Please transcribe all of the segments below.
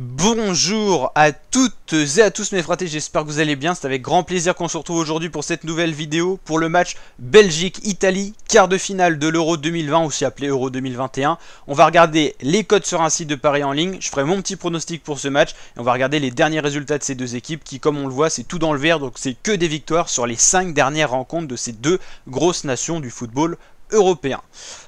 Bonjour à toutes et à tous mes fratés, j'espère que vous allez bien, c'est avec grand plaisir qu'on se retrouve aujourd'hui pour cette nouvelle vidéo pour le match Belgique-Italie, quart de finale de l'Euro 2020, aussi appelé Euro 2021. On va regarder les codes sur un site de Paris en ligne, je ferai mon petit pronostic pour ce match, et on va regarder les derniers résultats de ces deux équipes qui comme on le voit c'est tout dans le vert, donc c'est que des victoires sur les cinq dernières rencontres de ces deux grosses nations du football européen.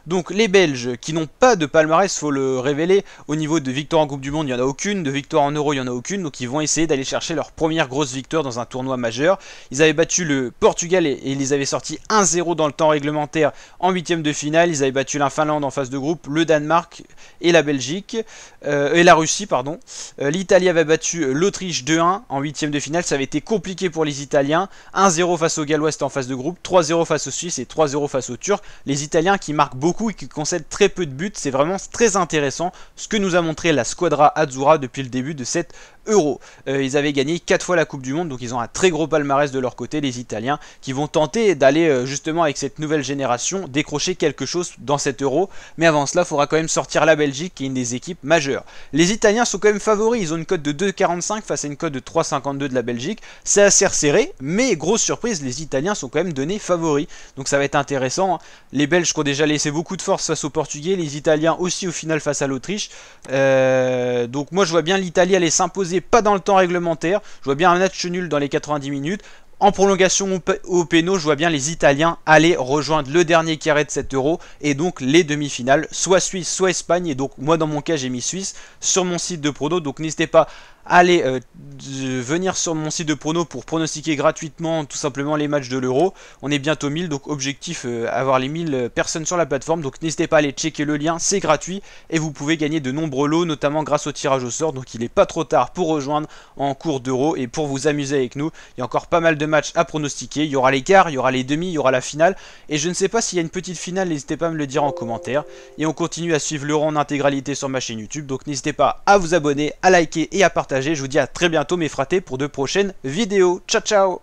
Donc les Belges qui n'ont pas de palmarès, faut le révéler, au niveau de victoire en Coupe du Monde, il n'y en a aucune, de victoire en Euro, il n'y en a aucune, donc ils vont essayer d'aller chercher leur première grosse victoire dans un tournoi majeur. Ils avaient battu le Portugal et, ils avaient sorti 1-0 dans le temps réglementaire en huitième de finale, ils avaient battu la Finlande en phase de groupe, le Danemark et la Belgique, euh, et la Russie, pardon. Euh, L'Italie avait battu l'Autriche 2-1 en huitième de finale, ça avait été compliqué pour les Italiens, 1-0 face au aux Gallois en phase de groupe, 3-0 face aux Suisses et 3-0 face aux Turcs les Italiens qui marquent beaucoup et qui concèdent très peu de buts. C'est vraiment très intéressant ce que nous a montré la Squadra Azzurra depuis le début de cette euh, ils avaient gagné 4 fois la Coupe du Monde, donc ils ont un très gros palmarès de leur côté, les Italiens, qui vont tenter d'aller euh, justement avec cette nouvelle génération décrocher quelque chose dans cet euro. Mais avant cela, il faudra quand même sortir la Belgique, qui est une des équipes majeures. Les Italiens sont quand même favoris, ils ont une cote de 2,45 face à une cote de 3,52 de la Belgique. C'est assez resserré, mais grosse surprise, les Italiens sont quand même donnés favoris. Donc ça va être intéressant. Les Belges qui ont déjà laissé beaucoup de force face aux Portugais, les Italiens aussi au final face à l'Autriche. Euh, donc moi je vois bien l'Italie aller s'imposer pas dans le temps réglementaire. Je vois bien un match nul dans les 90 minutes. En prolongation au péno, je vois bien les Italiens aller rejoindre le dernier carré de 7 euros et donc les demi-finales, soit Suisse, soit Espagne. Et donc moi dans mon cas j'ai mis Suisse sur mon site de prono. Donc n'hésitez pas allez euh, venir sur mon site de prono pour pronostiquer gratuitement tout simplement les matchs de l'euro. On est bientôt 1000, donc objectif euh, avoir les 1000 euh, personnes sur la plateforme. Donc n'hésitez pas à aller checker le lien, c'est gratuit et vous pouvez gagner de nombreux lots, notamment grâce au tirage au sort. Donc il n'est pas trop tard pour rejoindre en cours d'euro et pour vous amuser avec nous. Il y a encore pas mal de matchs à pronostiquer. Il y aura les quarts, il y aura les demi, il y aura la finale. Et je ne sais pas s'il y a une petite finale, n'hésitez pas à me le dire en commentaire. Et on continue à suivre l'euro en intégralité sur ma chaîne YouTube. Donc n'hésitez pas à vous abonner, à liker et à partager je vous dis à très bientôt mes fratés pour de prochaines vidéos. Ciao ciao